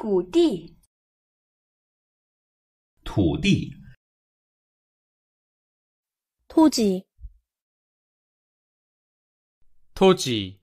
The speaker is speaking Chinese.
土地，土地，土地，土地。